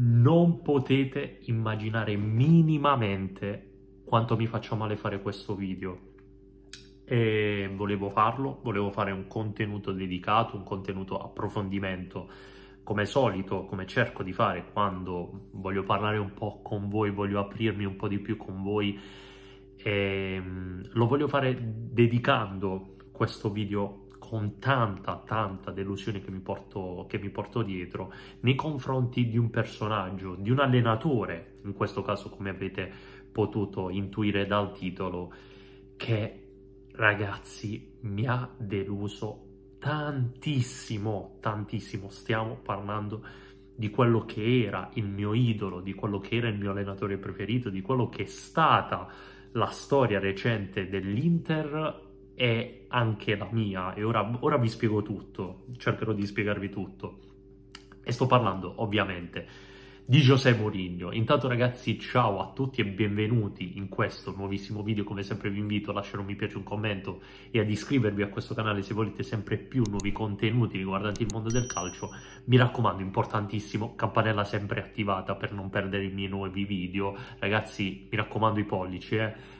non potete immaginare minimamente quanto mi faccia male fare questo video e volevo farlo, volevo fare un contenuto dedicato, un contenuto approfondimento come solito, come cerco di fare quando voglio parlare un po' con voi, voglio aprirmi un po' di più con voi e ehm, lo voglio fare dedicando questo video con tanta, tanta delusione che mi, porto, che mi porto dietro nei confronti di un personaggio, di un allenatore, in questo caso come avete potuto intuire dal titolo, che ragazzi mi ha deluso tantissimo, tantissimo. Stiamo parlando di quello che era il mio idolo, di quello che era il mio allenatore preferito, di quello che è stata la storia recente dell'Inter è anche la mia e ora, ora vi spiego tutto, cercherò di spiegarvi tutto. E sto parlando ovviamente di José Mourinho. Intanto ragazzi, ciao a tutti e benvenuti in questo nuovissimo video. Come sempre vi invito a lasciare un mi piace, un commento e ad iscrivervi a questo canale se volete sempre più nuovi contenuti riguardanti il mondo del calcio. Mi raccomando, importantissimo, campanella sempre attivata per non perdere i miei nuovi video. Ragazzi, mi raccomando i pollici, eh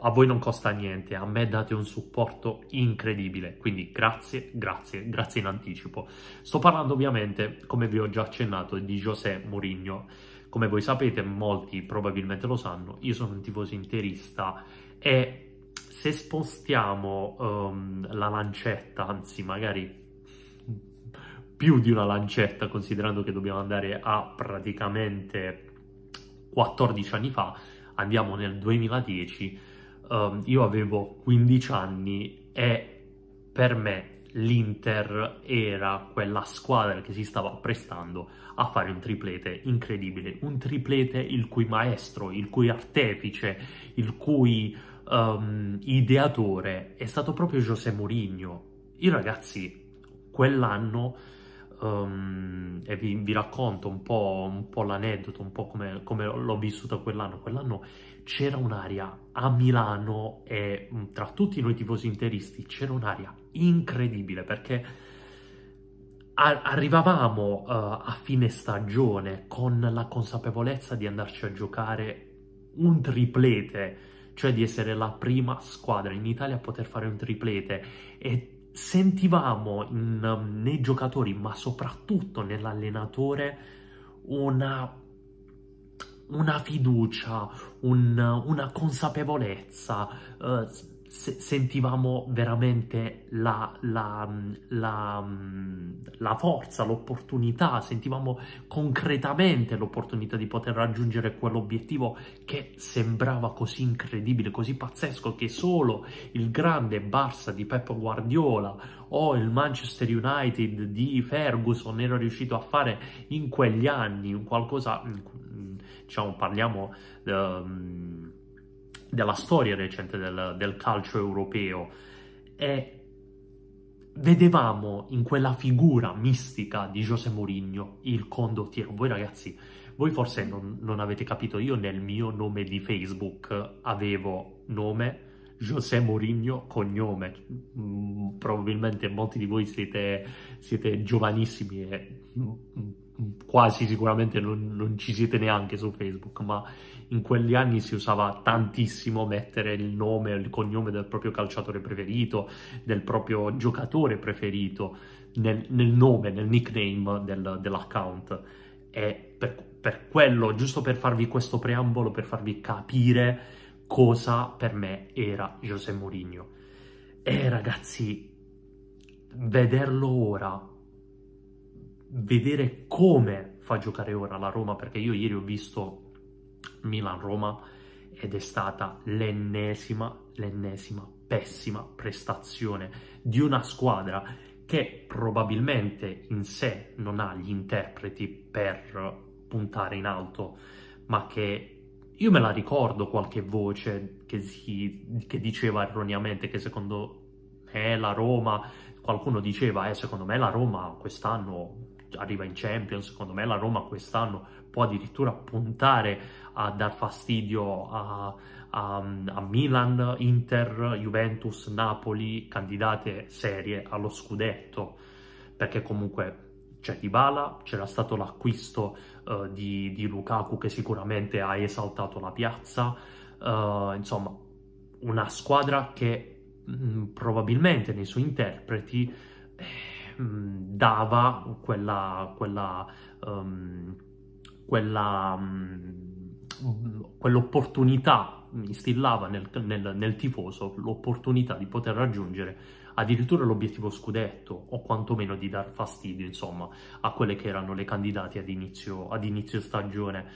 a voi non costa niente, a me date un supporto incredibile, quindi grazie, grazie, grazie in anticipo. Sto parlando ovviamente, come vi ho già accennato, di José Mourinho. Come voi sapete, molti probabilmente lo sanno, io sono un tifoso interista e se spostiamo um, la lancetta, anzi magari più di una lancetta, considerando che dobbiamo andare a praticamente 14 anni fa, andiamo nel 2010, um, io avevo 15 anni e per me l'Inter era quella squadra che si stava prestando a fare un triplete incredibile, un triplete il cui maestro, il cui artefice, il cui um, ideatore è stato proprio José Mourinho. I ragazzi quell'anno um, e vi, vi racconto un po', un po', l'aneddoto, un po' come, come l'ho vissuta quell'anno. Quell'anno c'era un'aria a Milano e tra tutti noi tifosi interisti c'era un'aria incredibile perché arrivavamo uh, a fine stagione con la consapevolezza di andarci a giocare un triplete, cioè di essere la prima squadra in Italia a poter fare un triplete e sentivamo in, um, nei giocatori, ma soprattutto nell'allenatore, una, una fiducia, un, una consapevolezza. Uh, sentivamo veramente la, la, mm, la, mm, la forza, l'opportunità, sentivamo concretamente l'opportunità di poter raggiungere quell'obiettivo che sembrava così incredibile, così pazzesco che solo il grande Barça di Pep Guardiola o il Manchester United di Ferguson era riuscito a fare in quegli anni, qualcosa, mm, diciamo parliamo... Um, della storia recente del, del calcio europeo e vedevamo in quella figura mistica di José Mourinho il condottiero. Voi ragazzi, voi forse non, non, avete capito, io nel mio nome di Facebook avevo nome José Mourinho, cognome. Mm, probabilmente molti di voi siete, siete giovanissimi e quasi sicuramente non, non, ci siete neanche su Facebook, ma in quegli anni si usava tantissimo mettere il nome o il cognome del proprio calciatore preferito, del proprio giocatore preferito, nel, nel nome, nel nickname del, dell'account. E per, per quello, giusto per farvi questo preambolo, per farvi capire cosa per me era José Mourinho. E eh, ragazzi, vederlo ora vedere come fa giocare ora la Roma, perché io ieri ho visto Milan-Roma ed è stata l'ennesima, l'ennesima pessima prestazione di una squadra che probabilmente in sé non ha gli interpreti per puntare in alto, ma che io me la ricordo qualche voce che, si, che diceva erroneamente che secondo me la Roma, qualcuno diceva, eh, secondo me la Roma quest'anno arriva in Champions, secondo me la Roma quest'anno può addirittura puntare a dar fastidio a, a, a Milan, Inter, Juventus, Napoli, candidate serie allo scudetto, perché comunque c'è Dybala, c'era stato l'acquisto uh, di, di, Lukaku che sicuramente ha esaltato la piazza, uh, insomma una squadra che mh, mm, probabilmente nei suoi interpreti eh, dava quella, quella, um, quella um, quell'opportunità, instillava nel, nel, nel tifoso l'opportunità di poter raggiungere addirittura l'obiettivo scudetto o quantomeno di dar fastidio insomma a quelle che erano le candidate ad inizio, ad inizio stagione.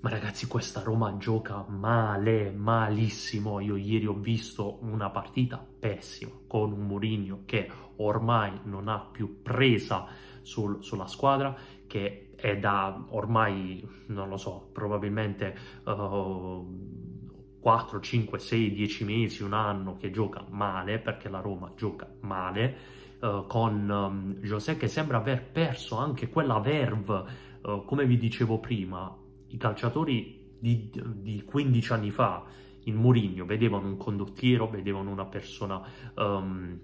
Ma ragazzi, questa Roma gioca male, malissimo. Io ieri ho visto una partita pessima con un Mourinho che ormai non ha più presa sul, sulla squadra, che è da ormai, non lo so, probabilmente uh, 4, 5, 6, 10 mesi, un anno che gioca male, perché la Roma gioca male, uh, con um, José che sembra aver perso anche quella verve, uh, come vi dicevo prima, i calciatori di, di 15 anni fa in Mourinho vedevano un condottiero, vedevano una persona um,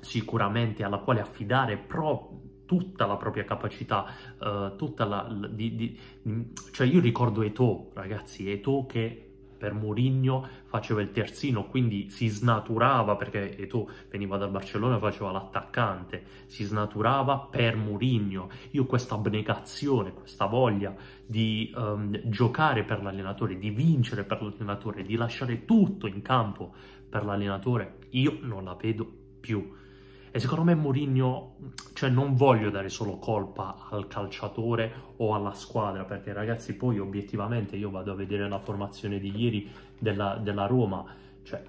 sicuramente alla quale affidare pro, tutta la propria capacità, uh, tutta la... Di, di, cioè io ricordo Eto, ragazzi, Eto che per Mourinho faceva il terzino, quindi si snaturava perché tu veniva dal Barcellona e faceva l'attaccante, si snaturava per Mourinho. Io questa abnegazione, questa voglia di um, giocare per l'allenatore, di vincere per l'allenatore, di lasciare tutto in campo per l'allenatore, io non la vedo più. E secondo me Mourinho, cioè non voglio dare solo colpa al calciatore o alla squadra, perché ragazzi poi obiettivamente io vado a vedere la formazione di ieri della, della Roma, cioè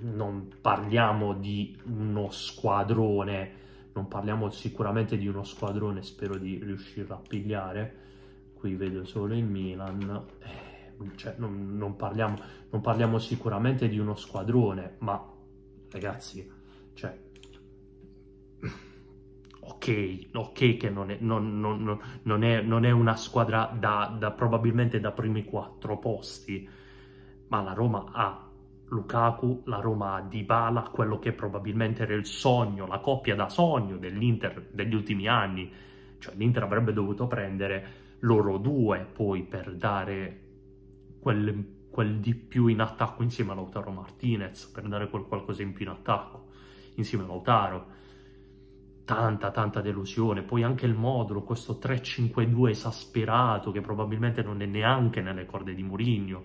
non parliamo di uno squadrone, non parliamo sicuramente di uno squadrone, spero di riuscirlo a pigliare, qui vedo solo il Milan, eh, cioè, non, non, parliamo, non parliamo sicuramente di uno squadrone, ma ragazzi, cioè ok, ok che non è, non, non, non è, è una squadra da, da, probabilmente da primi quattro posti, ma la Roma ha Lukaku, la Roma ha Dybala, quello che probabilmente era il sogno, la coppia da sogno dell'Inter degli ultimi anni, cioè l'Inter avrebbe dovuto prendere loro due poi per dare quel, quel di più in attacco insieme a Lautaro Martinez, per dare quel qualcosa in più in attacco insieme a Lautaro tanta tanta delusione, poi anche il modulo, questo 3-5-2 esasperato che probabilmente non è neanche nelle corde di Mourinho.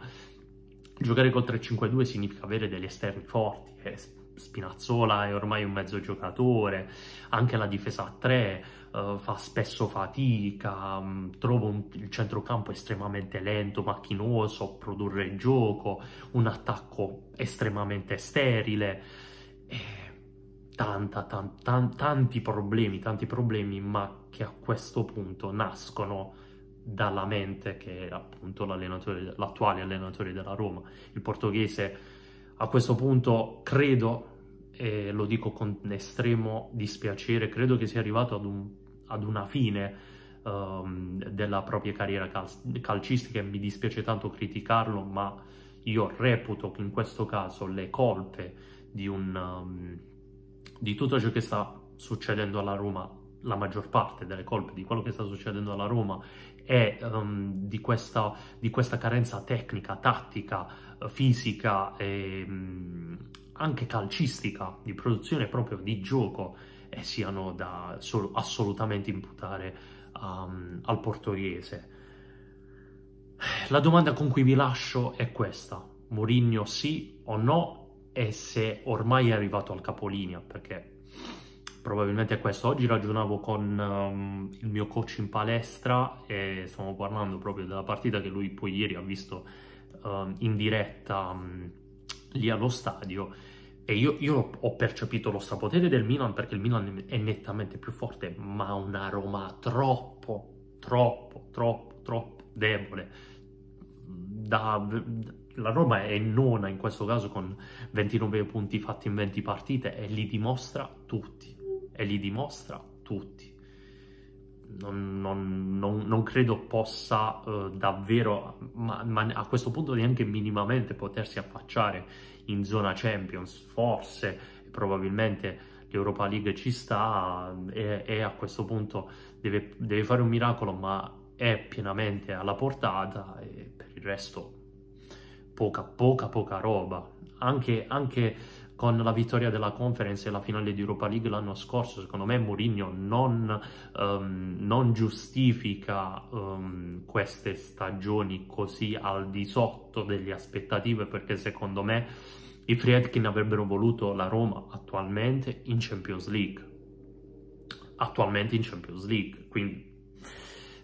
Giocare col 3-5-2 significa avere degli esterni forti, eh. Spinazzola è ormai un mezzo giocatore, anche la difesa a 3 uh, eh, fa spesso fatica, um, mm, trovo un, il centrocampo estremamente lento, macchinoso, produrre il gioco, un attacco estremamente sterile. Eh, tanta, tan, tan, tanti problemi, tanti problemi, ma che a questo punto nascono dalla mente che è appunto l'allenatore, l'attuale allenatore della Roma. Il portoghese a questo punto credo, e lo dico con estremo dispiacere, credo che sia arrivato ad, un, ad una fine um, della propria carriera cal- calcistica e mi dispiace tanto criticarlo, ma io reputo che in questo caso le colpe di un... Um, di tutto ciò che sta succedendo alla Roma, la maggior parte delle colpe di quello che sta succedendo alla Roma e um, di, questa, di, questa, carenza tecnica, tattica, fisica e um, anche calcistica, di produzione proprio di gioco, e siano da solo, assolutamente imputare um, al portoghese. La domanda con cui vi lascio è questa. Mourinho sì o no e se ormai è arrivato al capolinea, perché probabilmente è questo. Oggi ragionavo con um, il mio coach in palestra e stiamo parlando proprio della partita che lui poi ieri ha visto um, in diretta um, lì allo stadio e io, io, ho percepito lo strapotere del Milan perché il Milan è nettamente più forte, ma una Roma troppo, troppo, troppo, troppo debole. Da, da la Roma è nona in questo caso con 29 punti fatti in 20 partite e li dimostra tutti, e li dimostra tutti. Non, non, non, non credo possa eh, davvero, ma, ma a questo punto neanche minimamente potersi affacciare in zona Champions, forse, probabilmente l'Europa League ci sta e, e a questo punto deve, deve, fare un miracolo, ma è pienamente alla portata e per il resto poca, poca, poca roba. Anche, anche con la vittoria della conference e la finale di Europa League l'anno scorso, secondo me Mourinho non, um, non giustifica um, queste stagioni così al di sotto delle aspettative, perché secondo me i Friedkin avrebbero voluto la Roma attualmente in Champions League. Attualmente in Champions League, quindi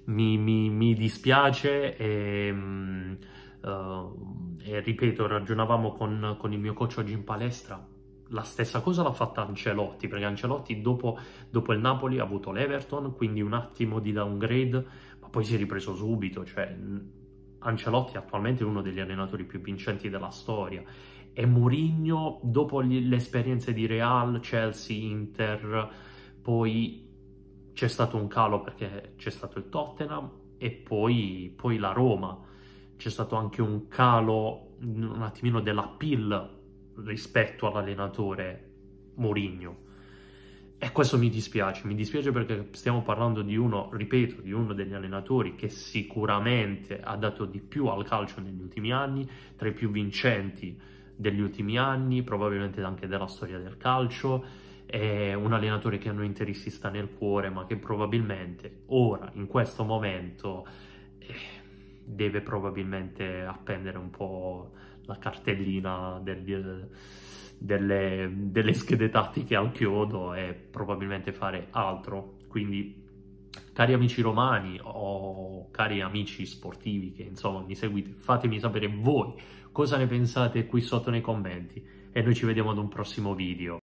mi, mi, mi dispiace e... Um, Uh, e ripeto, ragionavamo con, con, il mio coach oggi in palestra. La stessa cosa l'ha fatta Ancelotti, perché Ancelotti dopo, dopo il Napoli ha avuto l'Everton, quindi un attimo di downgrade, ma poi si è ripreso subito. Cioè, Ancelotti attualmente è uno degli allenatori più vincenti della storia e Mourinho dopo le esperienze di Real, Chelsea, Inter, poi c'è stato un calo perché c'è stato il Tottenham e poi, poi la Roma c'è stato anche un calo un attimino della dell'appeal rispetto all'allenatore Mourinho. E questo mi dispiace, mi dispiace perché stiamo parlando di uno, ripeto, di uno degli allenatori che sicuramente ha dato di più al calcio negli ultimi anni, tra i più vincenti degli ultimi anni, probabilmente anche della storia del calcio, è un allenatore che a noi interisti sta nel cuore, ma che probabilmente ora, in questo momento, eh, deve probabilmente appendere un po' la cartellina del, del, delle, delle, schede tattiche al chiodo e probabilmente fare altro. Quindi, cari amici romani o cari amici sportivi che insomma mi seguite, fatemi sapere voi cosa ne pensate qui sotto nei commenti e noi ci vediamo ad un prossimo video.